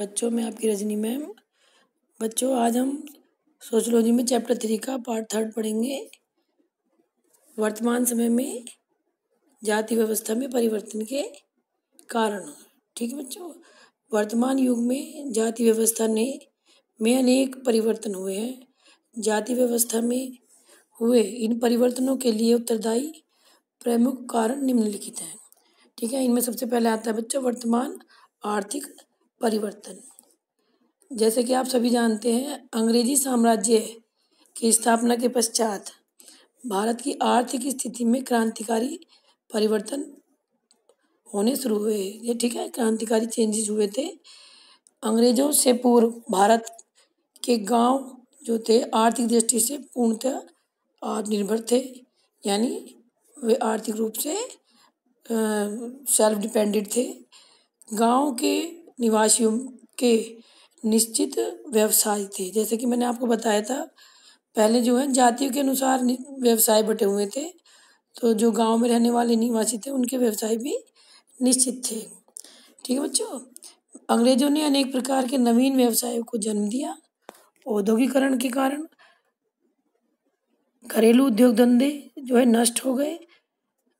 बच्चों में आपकी रजनी मैम बच्चों आज हम सोशोलॉजी में चैप्टर थ्री का पार्ट थर्ड पढ़ेंगे वर्तमान समय में जाति व्यवस्था में परिवर्तन के कारण ठीक है बच्चों वर्तमान युग में जाति व्यवस्था ने में अनेक परिवर्तन हुए हैं जाति व्यवस्था में हुए इन परिवर्तनों के लिए उत्तरदायी प्रमुख कारण निम्नलिखित हैं ठीक है इनमें सबसे पहले आता है बच्चों वर्तमान आर्थिक परिवर्तन जैसे कि आप सभी जानते हैं अंग्रेजी साम्राज्य की स्थापना के पश्चात भारत की आर्थिक स्थिति में क्रांतिकारी परिवर्तन होने शुरू हुए ये ठीक है क्रांतिकारी चेंजेस हुए थे अंग्रेज़ों से पूर्व भारत के गांव जो थे आर्थिक दृष्टि से पूर्णतः आत्मनिर्भर थे यानी वे आर्थिक रूप से सेल्फ डिपेंडेंट थे गांव के निवासियों के निश्चित व्यवसाय थे जैसे कि मैंने आपको बताया था पहले जो है जातियों के अनुसार व्यवसाय बटे हुए थे तो जो गांव में रहने वाले निवासी थे उनके व्यवसाय भी निश्चित थे ठीक है बच्चों अंग्रेजों ने अनेक प्रकार के नवीन व्यवसायों को जन्म दिया औद्योगिकरण के कारण घरेलू उद्योग धंधे जो है नष्ट हो गए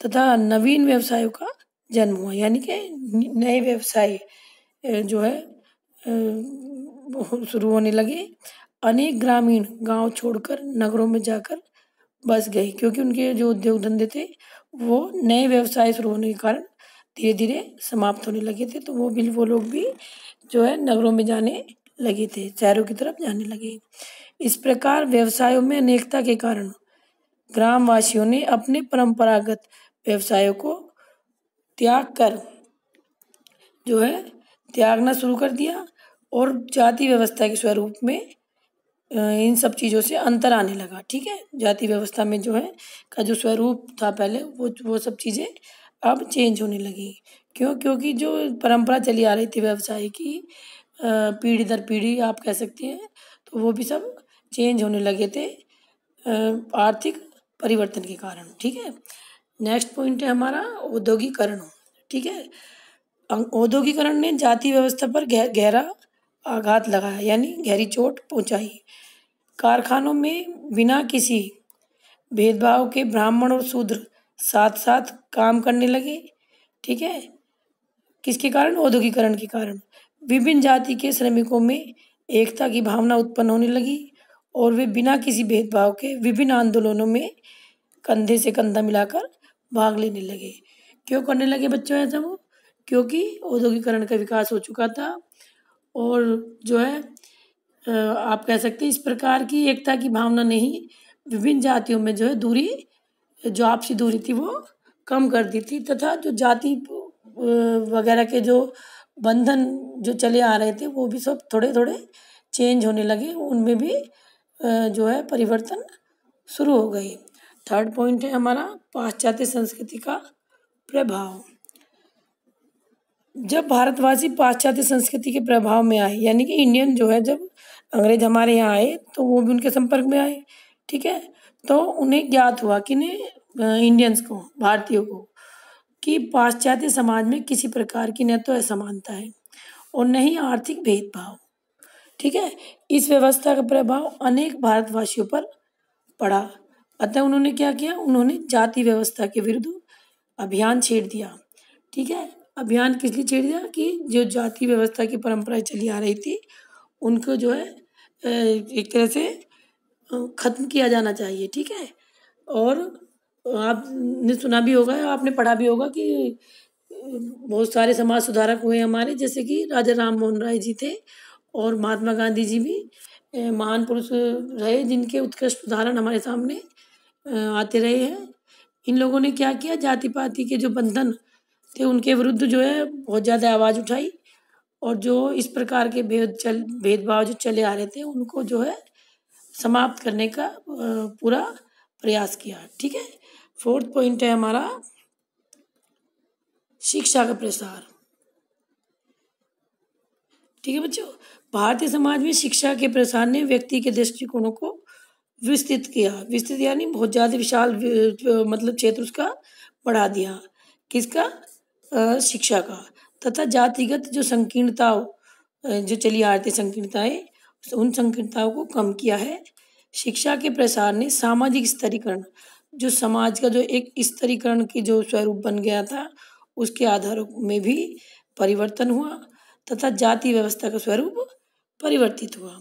तथा नवीन व्यवसायों का जन्म हुआ यानी कि नए व्यवसाय जो है शुरू होने लगे अनेक ग्रामीण गांव छोड़कर नगरों में जाकर बस गए क्योंकि उनके जो उद्योग धंधे थे वो नए व्यवसाय शुरू होने के कारण धीरे धीरे समाप्त होने लगे थे तो वो भी वो लोग भी जो है नगरों में जाने लगे थे शहरों की तरफ जाने लगे इस प्रकार व्यवसायों में अनेकता के कारण ग्रामवासियों ने अपने परंपरागत व्यवसायों को त्याग कर जो है त्यागना शुरू कर दिया और जाति व्यवस्था के स्वरूप में इन सब चीज़ों से अंतर आने लगा ठीक है जाति व्यवस्था में जो है का जो स्वरूप था पहले वो वो सब चीज़ें अब चेंज होने लगी क्यों क्योंकि जो परंपरा चली आ रही थी व्यवसाय की पीढ़ी दर पीढ़ी आप कह सकते हैं तो वो भी सब चेंज होने लगे थे आर्थिक परिवर्तन के कारण ठीक है नेक्स्ट पॉइंट है हमारा औद्योगिकरण ठीक है अं- औद्योगिकरण ने जाति व्यवस्था पर गहरा आघात लगाया यानी गहरी चोट पहुंचाई कारखानों में बिना किसी भेदभाव के ब्राह्मण और शूद्र साथ साथ काम करने लगे ठीक है किसके कारण औद्योगिकरण के कारण विभिन्न जाति के श्रमिकों में एकता की भावना उत्पन्न होने लगी और वे बिना किसी भेदभाव के विभिन्न आंदोलनों में कंधे से कंधा मिलाकर भाग लेने लगे क्यों करने लगे बच्चों ऐसा वो क्योंकि औद्योगिकरण का विकास हो चुका था और जो है आप कह सकते हैं इस प्रकार की एकता की भावना नहीं विभिन्न जातियों में जो है दूरी जो आपसी दूरी थी वो कम कर दी थी तथा जो जाति वगैरह के जो बंधन जो चले आ रहे थे वो भी सब थोड़े थोड़े चेंज होने लगे उनमें भी जो है परिवर्तन शुरू हो गए थर्ड पॉइंट है हमारा पाश्चात्य संस्कृति का प्रभाव जब भारतवासी पाश्चात्य संस्कृति के प्रभाव में आए यानी कि इंडियन जो है जब अंग्रेज हमारे यहाँ आए तो वो भी उनके संपर्क में आए ठीक है तो उन्हें ज्ञात हुआ कि नहीं इंडियंस को भारतीयों को कि पाश्चात्य समाज में किसी प्रकार की न तो असमानता है और न ही आर्थिक भेदभाव ठीक है इस व्यवस्था का प्रभाव अनेक भारतवासियों पर पड़ा अतः उन्होंने क्या किया उन्होंने जाति व्यवस्था के विरुद्ध अभियान छेड़ दिया ठीक है अभियान किस लिए छेड़ दिया कि जो जाति व्यवस्था की परंपराएँ चली आ रही थी उनको जो है एक तरह से ख़त्म किया जाना चाहिए ठीक है और आपने सुना भी होगा आपने पढ़ा भी होगा कि बहुत सारे समाज सुधारक हुए हमारे जैसे कि राजा राम मोहन राय जी थे और महात्मा गांधी जी भी महान पुरुष रहे जिनके उत्कृष्ट उदाहरण हमारे सामने आते रहे हैं इन लोगों ने क्या किया जाति पाति के जो बंधन थे उनके विरुद्ध जो है बहुत ज़्यादा आवाज़ उठाई और जो इस प्रकार के भेद चल भेदभाव जो चले आ रहे थे उनको जो है समाप्त करने का पूरा प्रयास किया ठीक है फोर्थ पॉइंट है हमारा शिक्षा का प्रसार ठीक है बच्चों भारतीय समाज में शिक्षा के प्रसार ने व्यक्ति के दृष्टिकोणों को विस्तृत किया विस्तृत यानी बहुत ज़्यादा विशाल मतलब क्षेत्र उसका बढ़ा दिया किसका शिक्षा का तथा जातिगत जो संकीर्णता जो चली आ रही संकीर्णताएँ उन संकीर्णताओं को कम किया है शिक्षा के प्रसार ने सामाजिक स्तरीकरण जो समाज का जो एक स्तरीकरण की जो स्वरूप बन गया था उसके आधारों में भी परिवर्तन हुआ तथा जाति व्यवस्था का स्वरूप परिवर्तित हुआ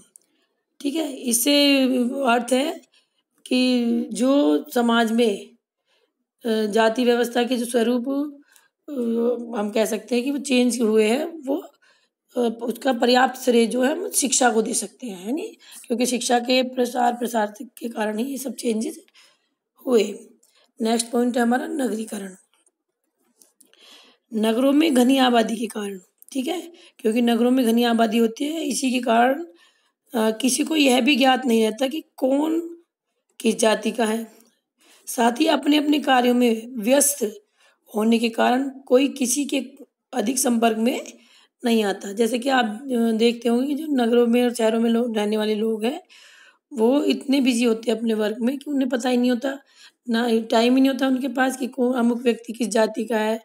ठीक है इससे अर्थ है कि जो समाज में जाति व्यवस्था के जो स्वरूप हम कह सकते हैं कि वो चेंज हुए हैं वो उसका पर्याप्त श्रेय जो है हम शिक्षा को दे सकते हैं है नहीं क्योंकि शिक्षा के प्रसार प्रसार के कारण ही ये सब चेंजेस हुए नेक्स्ट पॉइंट है हमारा नगरीकरण नगरों में घनी आबादी के कारण ठीक है क्योंकि नगरों में घनी आबादी होती है इसी के कारण आ, किसी को यह भी ज्ञात नहीं रहता कि कौन किस जाति का है साथ ही अपने अपने कार्यों में व्यस्त होने के कारण कोई किसी के अधिक संपर्क में नहीं आता जैसे कि आप देखते होंगे कि जो नगरों में और शहरों में लोग रहने वाले लोग हैं वो इतने बिजी होते हैं अपने वर्क में कि उन्हें पता ही नहीं होता ना टाइम ही नहीं होता उनके पास कि कौन अमुक व्यक्ति किस जाति का है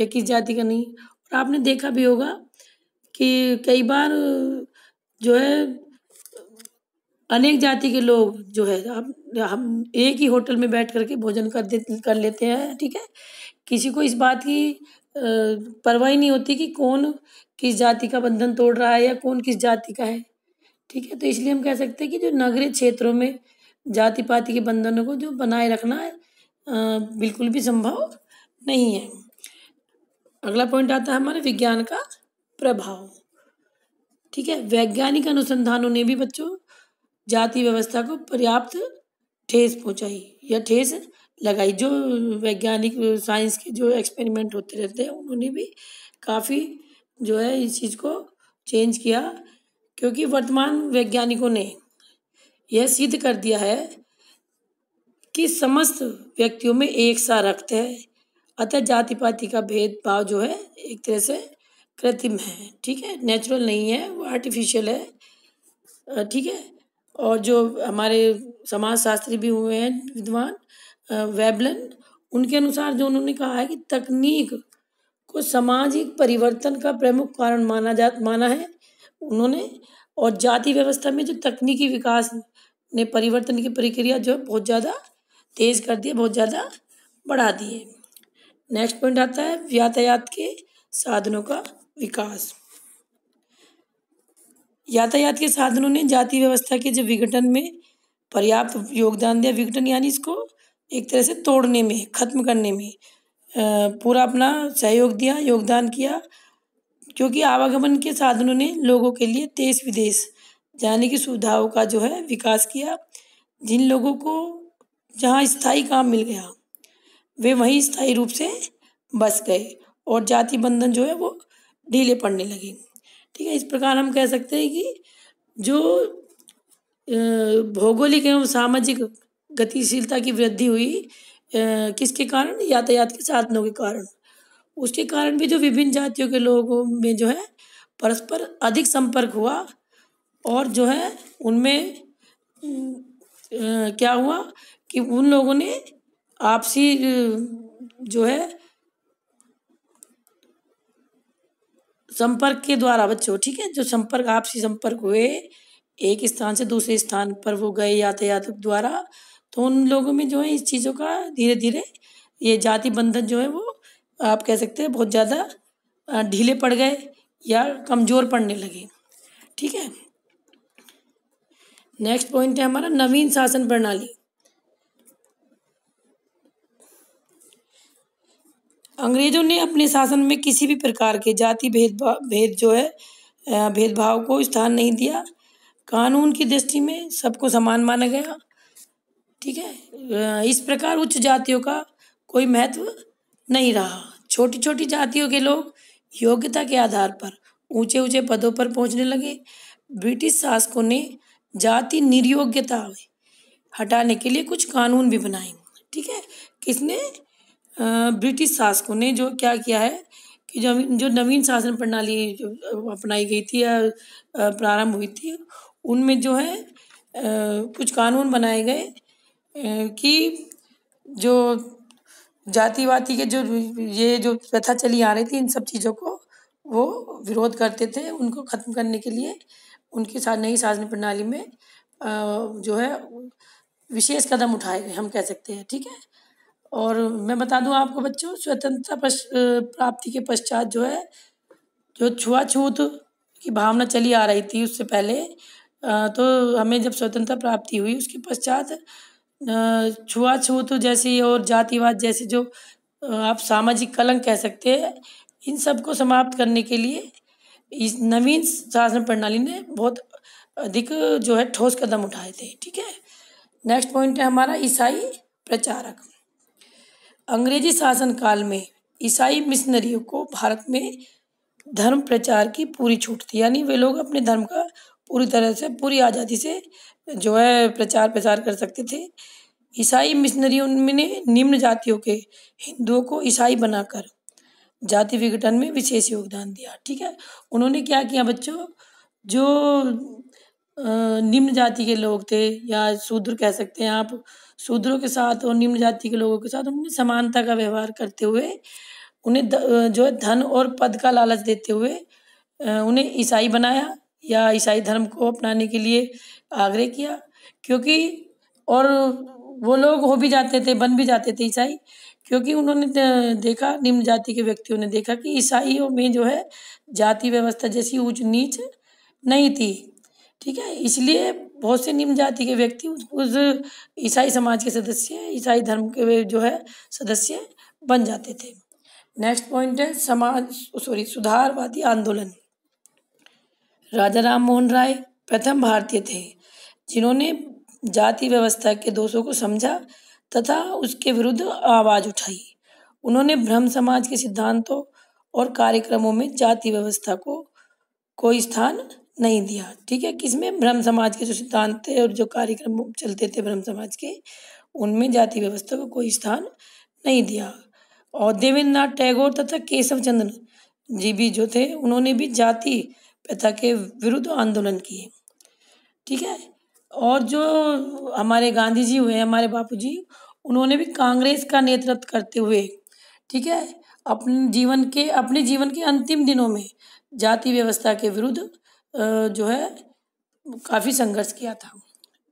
या किस जाति का नहीं और आपने देखा भी होगा कि कई बार जो है अनेक जाति के लोग जो है हम हम एक ही होटल में बैठ करके भोजन कर दे कर लेते हैं ठीक है किसी को इस बात की परवाह ही नहीं होती कि कौन किस जाति का बंधन तोड़ रहा है या कौन किस जाति का है ठीक है तो इसलिए हम कह सकते हैं कि जो नगरीय क्षेत्रों में जाति पाति के बंधनों को जो बनाए रखना है, बिल्कुल भी संभव नहीं है अगला पॉइंट आता है हमारे विज्ञान का प्रभाव ठीक है वैज्ञानिक अनुसंधानों ने भी बच्चों जाति व्यवस्था को पर्याप्त ठेस पहुंचाई या ठेस लगाई जो वैज्ञानिक साइंस के जो एक्सपेरिमेंट होते रहते हैं उन्होंने भी काफ़ी जो है इस चीज़ को चेंज किया क्योंकि वर्तमान वैज्ञानिकों ने यह सिद्ध कर दिया है कि समस्त व्यक्तियों में एक सा रक्त है अतः जाति पाति का भेदभाव जो है एक तरह से कृत्रिम है ठीक है नेचुरल नहीं है वो आर्टिफिशियल है ठीक है और जो हमारे समाजशास्त्री भी हुए हैं विद्वान वेबलन उनके अनुसार जो उन्होंने कहा है कि तकनीक को सामाजिक परिवर्तन का प्रमुख कारण माना जा माना है उन्होंने और जाति व्यवस्था में जो तकनीकी विकास ने परिवर्तन की प्रक्रिया जो है बहुत ज़्यादा तेज कर दी है बहुत ज़्यादा बढ़ा दी है नेक्स्ट पॉइंट आता है यातायात के साधनों का विकास यातायात के साधनों ने जाति व्यवस्था के जो विघटन में पर्याप्त योगदान दिया विघटन यानी इसको एक तरह से तोड़ने में ख़त्म करने में पूरा अपना सहयोग दिया योगदान किया क्योंकि आवागमन के साधनों ने लोगों के लिए देश विदेश जाने की सुविधाओं का जो है विकास किया जिन लोगों को जहाँ स्थायी काम मिल गया वे वहीं स्थाई रूप से बस गए और जाति बंधन जो है वो ढीले पड़ने लगे ठीक है इस प्रकार हम कह सकते हैं कि जो भौगोलिक एवं सामाजिक गतिशीलता की वृद्धि हुई किसके कारण यातायात के साधनों के कारण उसके कारण भी जो विभिन्न जातियों के लोगों में जो है परस्पर अधिक संपर्क हुआ और जो है उनमें क्या हुआ कि उन लोगों ने आपसी जो है संपर्क के द्वारा बच्चों ठीक है जो संपर्क आपसी संपर्क हुए एक स्थान से दूसरे स्थान पर वो गए यातायात द्वारा तो उन लोगों में जो है इस चीज़ों का धीरे धीरे ये जाति बंधन जो है वो आप कह सकते हैं बहुत ज़्यादा ढीले पड़ गए या कमज़ोर पड़ने लगे ठीक है नेक्स्ट पॉइंट है हमारा नवीन शासन प्रणाली अंग्रेजों ने अपने शासन में किसी भी प्रकार के जाति भेदभाव भेद जो है भेदभाव को स्थान नहीं दिया कानून की दृष्टि में सबको समान माना गया ठीक है इस प्रकार उच्च जातियों का कोई महत्व नहीं रहा छोटी छोटी जातियों के लोग योग्यता के आधार पर ऊंचे ऊंचे पदों पर पहुंचने लगे ब्रिटिश शासकों ने जाति निर्योग्यता हटाने के लिए कुछ कानून भी बनाए ठीक है किसने ब्रिटिश शासकों ने जो क्या किया है कि जो जो नवीन शासन प्रणाली जो अपनाई गई थी या प्रारंभ हुई थी उनमें जो है कुछ कानून बनाए गए कि जो जातिवादी के जो ये जो प्रथा चली आ रही थी इन सब चीज़ों को वो विरोध करते थे उनको ख़त्म करने के लिए उनकी साथ नई शासन प्रणाली में जो है विशेष कदम उठाए गए हम कह सकते हैं ठीक है और मैं बता दूं आपको बच्चों स्वतंत्रता प्राप्ति के पश्चात जो है जो छुआछूत की भावना चली आ रही थी उससे पहले तो हमें जब स्वतंत्रता प्राप्ति हुई उसके पश्चात छुआछूत जैसी और जातिवाद जैसे जो आप सामाजिक कलंक कह सकते हैं इन सब को समाप्त करने के लिए इस नवीन शासन प्रणाली ने बहुत अधिक जो है ठोस कदम उठाए थे ठीक है नेक्स्ट पॉइंट है हमारा ईसाई प्रचारक अंग्रेजी शासनकाल में ईसाई मिशनरियों को भारत में धर्म प्रचार की पूरी छूट थी यानी वे लोग अपने धर्म का पूरी तरह से पूरी आज़ादी से जो है प्रचार प्रसार कर सकते थे ईसाई मिशनरियों ने निम्न जातियों के हिंदुओं को ईसाई बनाकर जाति विघटन में विशेष योगदान दिया ठीक है उन्होंने क्या किया बच्चों जो निम्न जाति के लोग थे या शूद्र कह सकते हैं आप शूद्रों के साथ और निम्न जाति के लोगों के साथ उन्होंने समानता का व्यवहार करते हुए उन्हें द, जो है धन और पद का लालच देते हुए उन्हें ईसाई बनाया या ईसाई धर्म को अपनाने के लिए आग्रह किया क्योंकि और वो लोग हो भी जाते थे बन भी जाते थे ईसाई क्योंकि उन्होंने देखा निम्न जाति के व्यक्तियों ने देखा कि ईसाइयों में जो है जाति व्यवस्था जैसी ऊंच नीच नहीं थी ठीक है इसलिए बहुत से निम्न जाति के व्यक्ति उस ईसाई समाज के सदस्य ईसाई धर्म के जो है सदस्य बन जाते थे नेक्स्ट पॉइंट है समाज सॉरी सुधारवादी आंदोलन राजा राम मोहन राय प्रथम भारतीय थे जिन्होंने जाति व्यवस्था के दोषों को समझा तथा उसके विरुद्ध आवाज़ उठाई उन्होंने ब्रह्म समाज के सिद्धांतों और कार्यक्रमों में जाति व्यवस्था को कोई स्थान नहीं दिया ठीक है किसमें ब्रह्म समाज के जो सिद्धांत थे और जो कार्यक्रम चलते थे ब्रह्म समाज के उनमें जाति व्यवस्था को कोई स्थान नहीं दिया और देवेंद्र नाथ टैगोर तथा केशव चंद्र जी भी जो थे उन्होंने भी जाति प्रथा के विरुद्ध आंदोलन किए ठीक है और जो हमारे गांधी जी हुए हमारे बापू जी उन्होंने भी कांग्रेस का नेतृत्व करते हुए ठीक है अपने जीवन के अपने जीवन के अंतिम दिनों में जाति व्यवस्था के विरुद्ध जो है काफ़ी संघर्ष किया था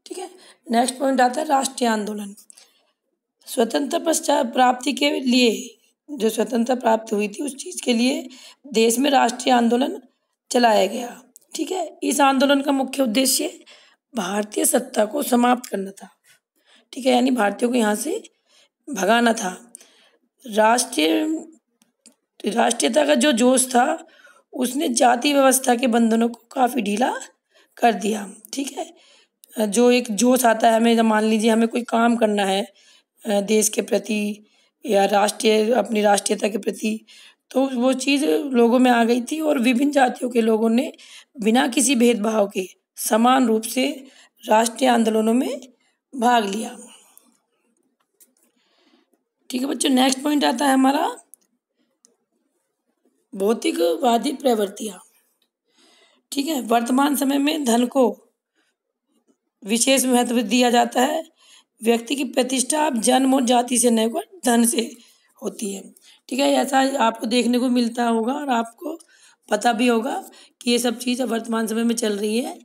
ठीक है नेक्स्ट पॉइंट आता है राष्ट्रीय आंदोलन स्वतंत्र पश्चात प्राप्ति के लिए जो स्वतंत्रता प्राप्त हुई थी उस चीज़ के लिए देश में राष्ट्रीय आंदोलन चलाया गया ठीक है इस आंदोलन का मुख्य उद्देश्य भारतीय सत्ता को समाप्त करना था ठीक है यानी भारतीयों को यहाँ से भगाना था राष्ट्रीय राष्ट्रीयता का जो जोश था उसने जाति व्यवस्था के बंधनों को काफ़ी ढीला कर दिया ठीक है जो एक जोश आता है हमें मान लीजिए हमें कोई काम करना है देश के प्रति या राष्ट्रीय अपनी राष्ट्रीयता के प्रति तो वो चीज़ लोगों में आ गई थी और विभिन्न जातियों के लोगों ने बिना किसी भेदभाव के समान रूप से राष्ट्रीय आंदोलनों में भाग लिया ठीक है बच्चों नेक्स्ट पॉइंट आता है हमारा भौतिकवादी प्रवृत्तियाँ ठीक है वर्तमान समय में धन को विशेष महत्व दिया जाता है व्यक्ति की प्रतिष्ठा अब जन्म और जाति से नहीं होकर धन से होती है ठीक है ऐसा आपको देखने को मिलता होगा और आपको पता भी होगा कि ये सब चीज़ वर्तमान समय में चल रही है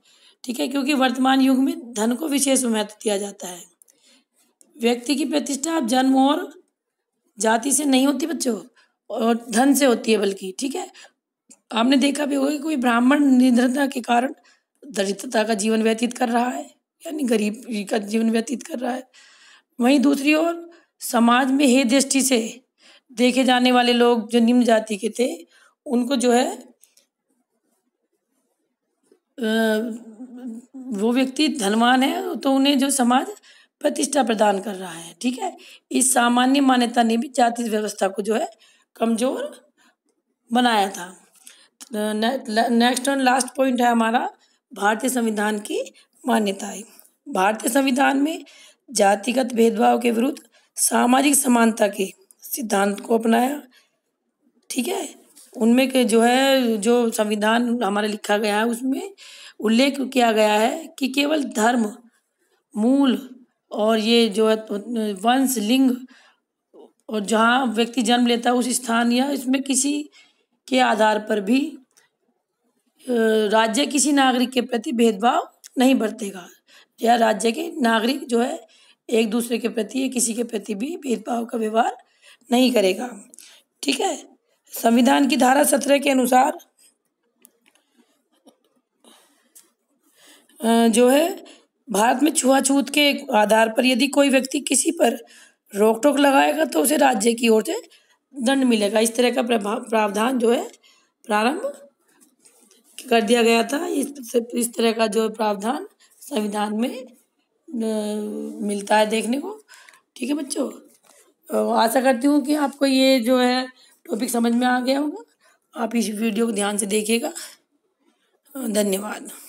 ठीक है क्योंकि वर्तमान युग में धन को विशेष महत्व दिया जाता है व्यक्ति की प्रतिष्ठा जन्म और जाति से नहीं होती बच्चों और धन से होती है बल्कि ठीक है आपने देखा भी होगा कि कोई ब्राह्मण निर्धनता के कारण दरिद्रता का जीवन व्यतीत कर रहा है यानी गरीब का जीवन व्यतीत कर रहा है वहीं दूसरी ओर समाज में हे दृष्टि से देखे जाने वाले लोग जो निम्न जाति के थे उनको जो है वो व्यक्ति धनवान है तो उन्हें जो समाज प्रतिष्ठा प्रदान कर रहा है ठीक है इस सामान्य मान्यता ने भी जाति व्यवस्था को जो है कमज़ोर बनाया था नेक्स्ट और लास्ट पॉइंट है हमारा भारतीय संविधान की मान्यताएं भारतीय संविधान में जातिगत भेदभाव के विरुद्ध सामाजिक समानता के सिद्धांत को अपनाया ठीक है उनमें के जो है जो संविधान हमारा लिखा गया है उसमें उल्लेख किया गया है कि केवल धर्म मूल और ये जो है वंश लिंग और जहाँ व्यक्ति जन्म लेता है उस स्थान या इसमें किसी के आधार पर भी राज्य किसी नागरिक के प्रति भेदभाव नहीं बरतेगा या राज्य के नागरिक जो है एक दूसरे के प्रति या किसी के प्रति भी भेदभाव का व्यवहार नहीं करेगा ठीक है संविधान की धारा सत्रह के अनुसार जो है भारत में छुआछूत के आधार पर यदि कोई व्यक्ति किसी पर रोक टोक लगाएगा तो उसे राज्य की ओर से दंड मिलेगा इस तरह का प्रावधान जो है प्रारंभ कर दिया गया था इस इस तरह का जो प्रावधान संविधान में मिलता है देखने को ठीक है बच्चों तो आशा करती हूँ कि आपको ये जो है टॉपिक समझ में आ गया होगा आप इस वीडियो को ध्यान से देखिएगा धन्यवाद